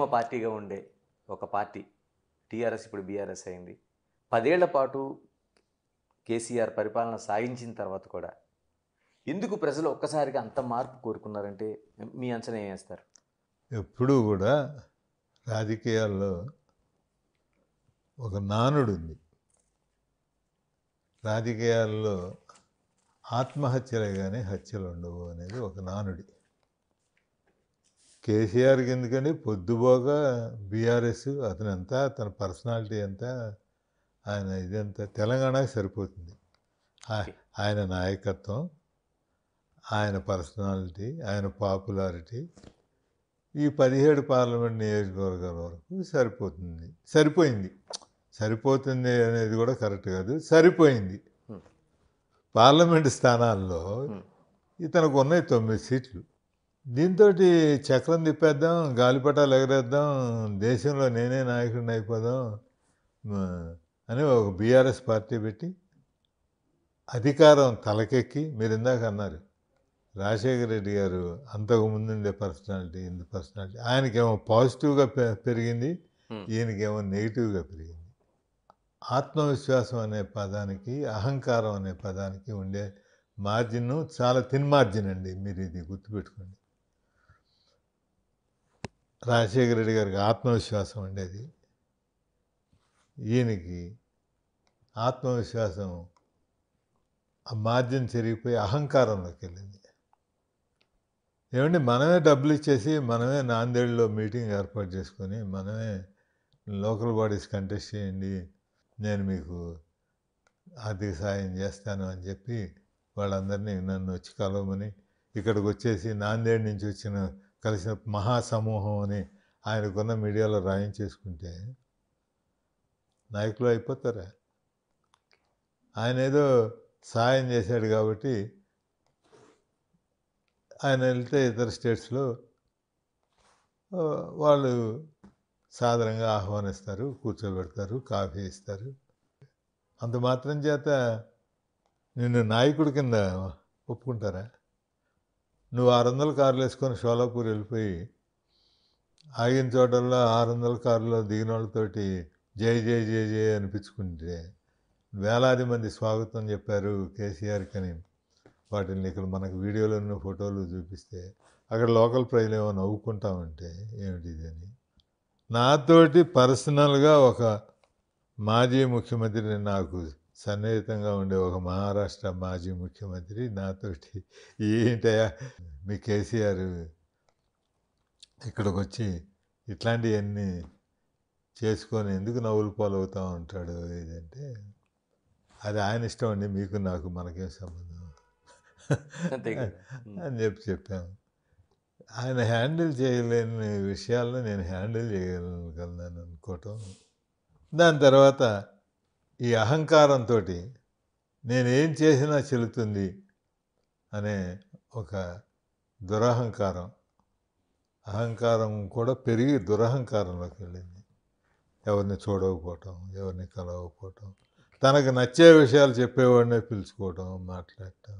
మా పార్టీగా ఉండే ఒక పార్టీ టీఆర్ఎస్ ఇప్పుడు బీఆర్ఎస్ అయింది పదేళ్ల పాటు కేసీఆర్ పరిపాలన సాగించిన తర్వాత కూడా ఎందుకు ప్రజలు ఒక్కసారిగా అంత మార్పు కోరుకున్నారంటే మీ అంచనా ఏం వేస్తారు ఎప్పుడూ కూడా రాజకీయాల్లో ఒక నానుడు ఉంది రాజకీయాల్లో కానీ హత్యలు ఉండవు అనేది ఒక నానుడి కేసీఆర్కి ఎందుకని పొద్దుపోగా బీఆర్ఎస్ అతను ఎంత తన పర్సనాలిటీ ఎంత ఆయన ఇదంతా తెలంగాణకి సరిపోతుంది ఆయన నాయకత్వం ఆయన పర్సనాలిటీ ఆయన పాపులారిటీ ఈ పదిహేడు పార్లమెంట్ నియోజకవర్గాల వరకు సరిపోతుంది సరిపోయింది సరిపోతుంది అనేది కూడా కరెక్ట్ కాదు సరిపోయింది పార్లమెంటు స్థానాల్లో ఇతనికి ఉన్నాయి తొమ్మిది సీట్లు దీంతో చక్రం తిప్పేద్దాం గాలిపటాలు ఎగరేద్దాం దేశంలో నేనే నాయకుడిని అయిపోదాం అని ఒక బీఆర్ఎస్ పార్టీ పెట్టి అధికారం తలకెక్కి మీరు ఇందాక అన్నారు రాజశేఖర రెడ్డి గారు అంతకు ముందుండే పర్సనాలిటీ ఇందు పర్సనాలిటీ ఆయనకేమో పాజిటివ్గా పెరిగింది ఈయనకేమో నెగిటివ్గా పెరిగింది ఆత్మవిశ్వాసం అనే పదానికి అహంకారం అనే పదానికి ఉండే మార్జిన్ చాలా తిన్ మార్జిన్ అండి మీరు ఇది గుర్తుపెట్టుకోండి రాజశేఖర రెడ్డి గారికి ఆత్మవిశ్వాసం ఉండేది ఈయనకి ఆత్మవిశ్వాసం ఆ మార్జిన్ చెరిగిపోయి అహంకారంలోకి వెళ్ళింది ఏమంటే మనమే డబ్బులు ఇచ్చేసి మనమే నాందేడులో మీటింగ్ ఏర్పాటు చేసుకొని మనమే లోకల్ బాడీస్ కంటెస్ట్ చేయండి నేను మీకు ఆర్థిక సాయం చేస్తాను అని చెప్పి వాళ్ళందరినీ నన్ను వచ్చి కలవమని ఇక్కడికి వచ్చేసి నాందేడ్ నుంచి వచ్చిన కలిసిన మహాసమూహం అని ఆయనకున్న మీడియాలో రాయించేసుకుంటే నాయకులు అయిపోతారా ఆయన ఏదో సాయం చేశాడు కాబట్టి ఆయన వెళ్తే ఇతర స్టేట్స్లో వాళ్ళు సాధారణంగా ఆహ్వానిస్తారు కూర్చోబెడతారు కాఫీ ఇస్తారు అంత మాత్రం చేత నిన్ను నాయకుడి కింద ఒప్పుకుంటారా నువ్వు ఆరు వందల కార్లు వేసుకొని షోలాపూర్ వెళ్ళిపోయి ఆగిన చోటల్లో ఆరు వందల కారులో దిగిన వాళ్ళతోటి జై జై జై జై అనిపించుకుంటే వేలాది మంది స్వాగతం చెప్పారు కేసీఆర్కి అని వాటిని ఇక్కడ మనకు వీడియోలో ఉన్న ఫోటోలు చూపిస్తే అక్కడ లోకల్ ప్రజలు ఏమో నవ్వుకుంటామంటే ఏమిటి అని నాతోటి పర్సనల్గా ఒక మాజీ ముఖ్యమంత్రిని నాకు సన్నిహితంగా ఉండే ఒక మహారాష్ట్ర మాజీ ముఖ్యమంత్రి నాతోటి ఏంటయ్యా మీ కేసీఆర్ ఇక్కడికి వచ్చి ఇట్లాంటివన్నీ చేసుకొని ఎందుకు నవ్వులు పాలవుతూ ఉంటాడు ఏదంటే అది ఆయన ఇష్టం అండి మీకు నాకు మనకేం సంబంధం అని చెప్పి చెప్పాను ఆయన హ్యాండిల్ చేయలేని విషయాలను నేను హ్యాండిల్ చేయగలను అనుకోవటం దాని తర్వాత ఈ అహంకారంతో నేనేం చేసినా చెల్లుతుంది అనే ఒక దురహంకారం అహంకారం కూడా పెరిగి దురహంకారంలోకి వెళ్ళింది ఎవరిని చూడకపోవటం ఎవరిని కలవకపోవటం తనకు నచ్చే విషయాలు చెప్పేవాడినే పిలుచుకోవటం మాట్లాడటం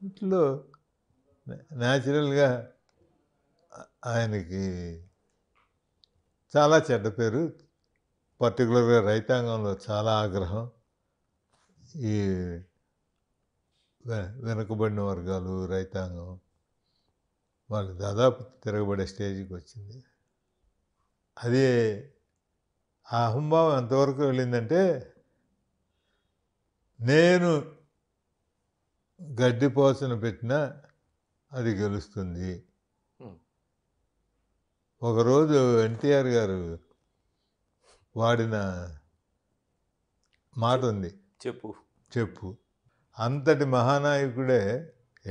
వీటిలో న్యాచురల్గా ఆయనకి చాలా చెడ్డ పేరు పర్టికులర్గా రైతాంగంలో చాలా ఆగ్రహం ఈ వెనుకబడిన వర్గాలు రైతాంగం వాళ్ళు దాదాపు తిరగబడే స్టేజ్కి వచ్చింది అది ఆ అహంభావం ఎంతవరకు వెళ్ళిందంటే నేను గడ్డి పోసన పెట్టినా అది గెలుస్తుంది ఒకరోజు ఎన్టీఆర్ గారు వాడిన మాట ఉంది చెప్పు చెప్పు అంతటి మహానాయకుడే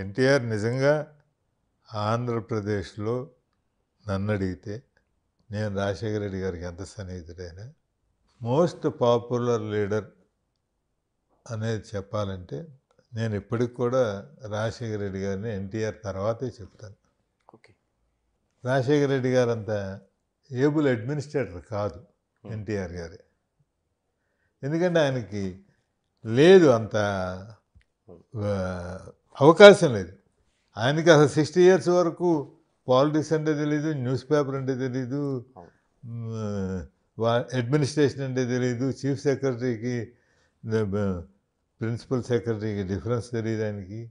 ఎన్టీఆర్ నిజంగా ఆంధ్రప్రదేశ్లో నన్ను అడిగితే నేను రాజశేఖర రెడ్డి గారికి ఎంత సన్నిహితుడైనా మోస్ట్ పాపులర్ లీడర్ అనేది చెప్పాలంటే నేను ఇప్పటికి కూడా రాజశేఖర రెడ్డి గారిని ఎన్టీఆర్ తర్వాతే చెప్తాను ఓకే రాజశేఖర రెడ్డి గారు అంత ఏబుల్ అడ్మినిస్ట్రేటర్ కాదు ఎన్టీఆర్ గారు ఎందుకంటే ఆయనకి లేదు అంత అవకాశం లేదు ఆయనకి అసలు సిక్స్టీ ఇయర్స్ వరకు పాలిటిక్స్ అంటే తెలీదు న్యూస్ పేపర్ అంటే తెలీదు అడ్మినిస్ట్రేషన్ అంటే తెలీదు చీఫ్ సెక్రటరీకి ప్రిన్సిపల్ సెక్రటరీకి డిఫరెన్స్ తెలియదు ఆయనకి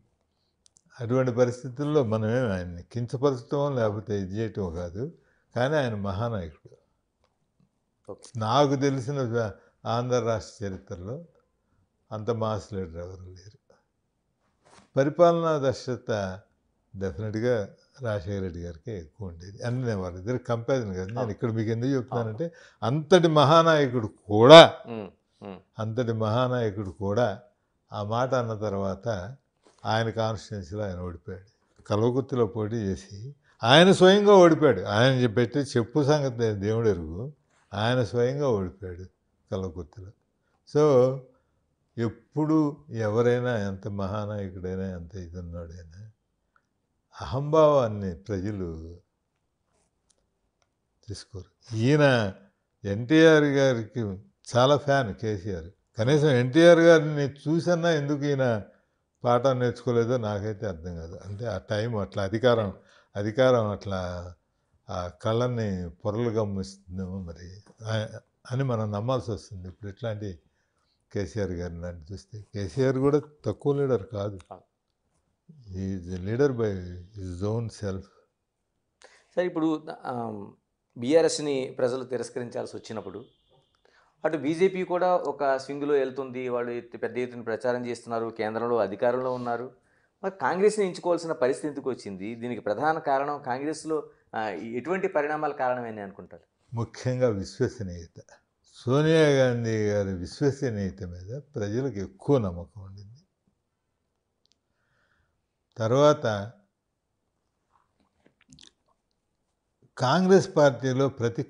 అటువంటి పరిస్థితుల్లో మనమే ఆయన్ని కించపరచడం లేకపోతే ఇది చేయటం కాదు కానీ ఆయన మహానాయకుడు నాకు తెలిసిన ఆంధ్ర రాష్ట్ర చరిత్రలో అంత మాస్ లీడర్ ఎవరు లేరు పరిపాలనా దక్షత డెఫినెట్గా రాజశేఖర రెడ్డి గారికి ఎక్కువ ఉండేది అన్ని నేను వాళ్ళిద్దరు కంపారిజన్ కదా నేను ఇక్కడ మీకు ఎందుకు చెప్తున్నానంటే అంతటి మహానాయకుడు కూడా అంతటి మహానాయకుడు కూడా ఆ మాట అన్న తర్వాత ఆయన కాన్స్టిట్యున్సీలో ఆయన ఓడిపోయాడు కలవకుర్తిలో పోటీ చేసి ఆయన స్వయంగా ఓడిపోయాడు ఆయన చెప్పి చెప్పు సంగతి దేవుడు ఎరుగు ఆయన స్వయంగా ఓడిపోయాడు కళ్ళకుర్తిలో సో ఎప్పుడు ఎవరైనా ఎంత మహానాయకుడైనా ఎంత ఇది ఉన్నాడైనా అహంభావాన్ని ప్రజలు తీసుకోరు ఈయన ఎన్టీఆర్ గారికి చాలా ఫ్యాన్ కేసీఆర్ కనీసం ఎన్టీఆర్ గారిని చూసన్నా ఎందుకు ఈయన పాఠం నేర్చుకోలేదో నాకైతే అర్థం కాదు అంటే ఆ టైం అట్లా అధికారం అధికారం అట్లా ఆ కళని పొరలు గమ్మిస్తుందేమో మరి అని మనం నమ్మాల్సి వస్తుంది ఇప్పుడు ఇట్లాంటి కేసీఆర్ గారిని అని చూస్తే కేసీఆర్ కూడా తక్కువ లీడర్ కాదు is leader by his own self sir ఇప్పుడు బీఆర్ఎస్ని ప్రజలు తిరస్కరించాల్సి వచ్చినప్పుడు అటు బీజేపీ కూడా ఒక స్వింగ్లో వెళ్తుంది వాళ్ళు పెద్ద ఎత్తున ప్రచారం చేస్తున్నారు కేంద్రంలో అధికారంలో ఉన్నారు మరి కాంగ్రెస్ని ఎంచుకోవాల్సిన పరిస్థితికి వచ్చింది దీనికి ప్రధాన కారణం కాంగ్రెస్లో ఎటువంటి పరిణామాల కారణమని అనుకుంటారు ముఖ్యంగా విశ్వసనీయత సోనియా గాంధీ గారి విశ్వసనీయత మీద ప్రజలకు ఎక్కువ నమ్మకం ఉండింది తర్వాత కాంగ్రెస్ పార్టీలో ప్రతి